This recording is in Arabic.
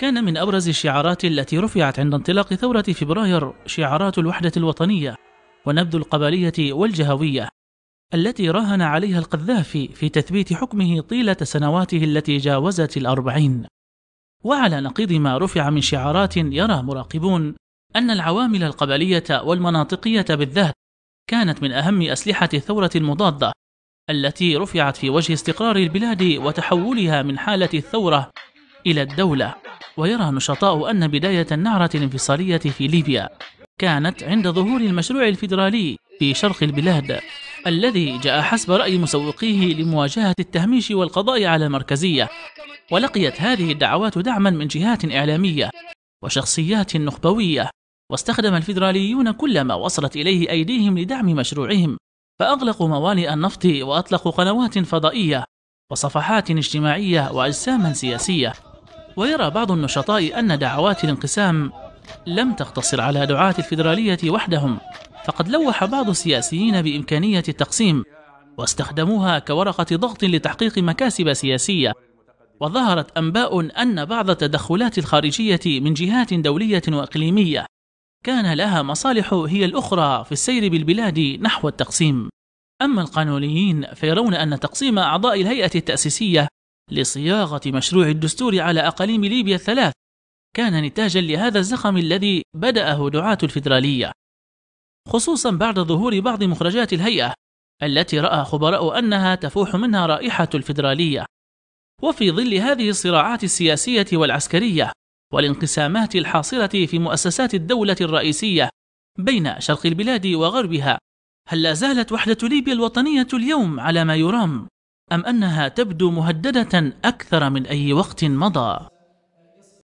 كان من أبرز الشعارات التي رفعت عند انطلاق ثورة فبراير شعارات الوحدة الوطنية ونبذ القبلية والجهوية التي راهن عليها القذافي في تثبيت حكمه طيلة سنواته التي جاوزت الأربعين وعلى نقيض ما رفع من شعارات يرى مراقبون أن العوامل القبلية والمناطقية بالذات كانت من أهم أسلحة الثورة المضادة التي رفعت في وجه استقرار البلاد وتحولها من حالة الثورة إلى الدولة ويرى نشطاء أن بداية النعرة الانفصالية في ليبيا كانت عند ظهور المشروع الفيدرالي في شرق البلاد الذي جاء حسب رأي مسوقيه لمواجهة التهميش والقضاء على المركزية ولقيت هذه الدعوات دعما من جهات إعلامية وشخصيات نخبوية واستخدم الفيدراليون كل ما وصلت إليه أيديهم لدعم مشروعهم فأغلقوا موانئ النفط وأطلقوا قنوات فضائية وصفحات اجتماعية وأجساما سياسية ويرى بعض النشطاء أن دعوات الانقسام لم تقتصر على دعاة الفيدرالية وحدهم فقد لوح بعض السياسيين بإمكانية التقسيم واستخدموها كورقة ضغط لتحقيق مكاسب سياسية وظهرت أنباء أن بعض التدخلات الخارجية من جهات دولية وإقليمية كان لها مصالح هي الأخرى في السير بالبلاد نحو التقسيم أما القانونيين فيرون أن تقسيم أعضاء الهيئة التأسيسية لصياغة مشروع الدستور على أقاليم ليبيا الثلاث كان نتاجا لهذا الزخم الذي بدأه دعاة الفيدرالية خصوصا بعد ظهور بعض مخرجات الهيئة التي رأى خبراء أنها تفوح منها رائحة الفيدرالية وفي ظل هذه الصراعات السياسية والعسكرية والانقسامات الحاصلة في مؤسسات الدولة الرئيسية بين شرق البلاد وغربها هل لا زالت وحدة ليبيا الوطنية اليوم على ما يرام أم أنها تبدو مهددة أكثر من أي وقت مضى